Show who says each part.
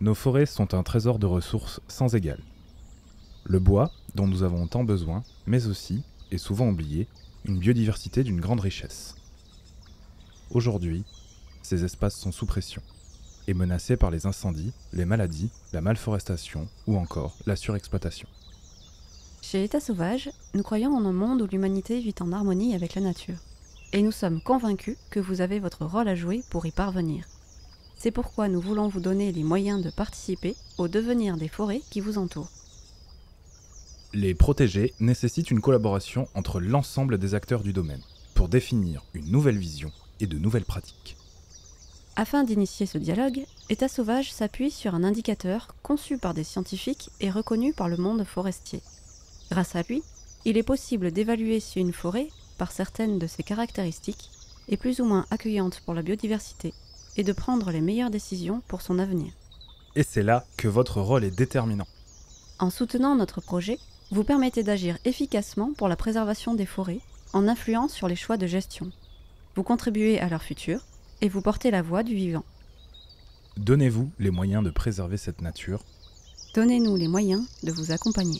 Speaker 1: nos forêts sont un trésor de ressources sans égal. Le bois, dont nous avons tant besoin, mais aussi, et souvent oublié, une biodiversité d'une grande richesse. Aujourd'hui, ces espaces sont sous pression et menacés par les incendies, les maladies, la malforestation ou encore la surexploitation.
Speaker 2: Chez l'État sauvage, nous croyons en un monde où l'humanité vit en harmonie avec la nature. Et nous sommes convaincus que vous avez votre rôle à jouer pour y parvenir. C'est pourquoi nous voulons vous donner les moyens de participer au devenir des forêts qui vous entourent.
Speaker 1: Les protéger nécessitent une collaboration entre l'ensemble des acteurs du domaine pour définir une nouvelle vision et de nouvelles pratiques.
Speaker 2: Afin d'initier ce dialogue, État sauvage s'appuie sur un indicateur conçu par des scientifiques et reconnu par le monde forestier. Grâce à lui, il est possible d'évaluer si une forêt, par certaines de ses caractéristiques, est plus ou moins accueillante pour la biodiversité et de prendre les meilleures décisions pour son avenir.
Speaker 1: Et c'est là que votre rôle est déterminant.
Speaker 2: En soutenant notre projet, vous permettez d'agir efficacement pour la préservation des forêts en influence sur les choix de gestion. Vous contribuez à leur futur et vous portez la voix du vivant.
Speaker 1: Donnez-vous les moyens de préserver cette nature.
Speaker 2: Donnez-nous les moyens de vous accompagner.